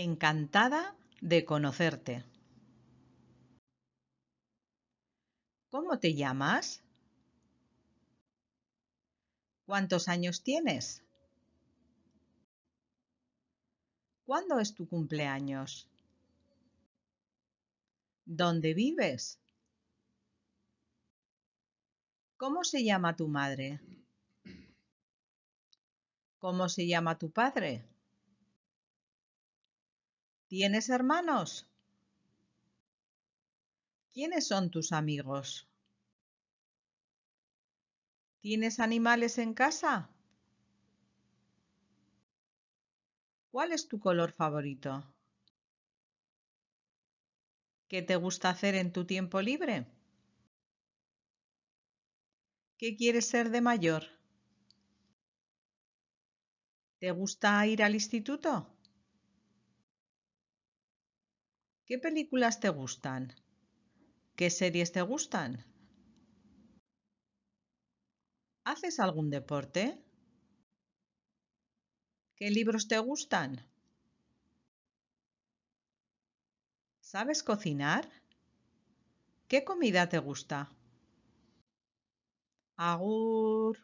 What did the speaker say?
Encantada de conocerte. ¿Cómo te llamas? ¿Cuántos años tienes? ¿Cuándo es tu cumpleaños? ¿Dónde vives? ¿Cómo se llama tu madre? ¿Cómo se llama tu padre? ¿Tienes hermanos? ¿Quiénes son tus amigos? ¿Tienes animales en casa? ¿Cuál es tu color favorito? ¿Qué te gusta hacer en tu tiempo libre? ¿Qué quieres ser de mayor? ¿Te gusta ir al instituto? ¿Qué películas te gustan? ¿Qué series te gustan? ¿Haces algún deporte? ¿Qué libros te gustan? ¿Sabes cocinar? ¿Qué comida te gusta? Agur.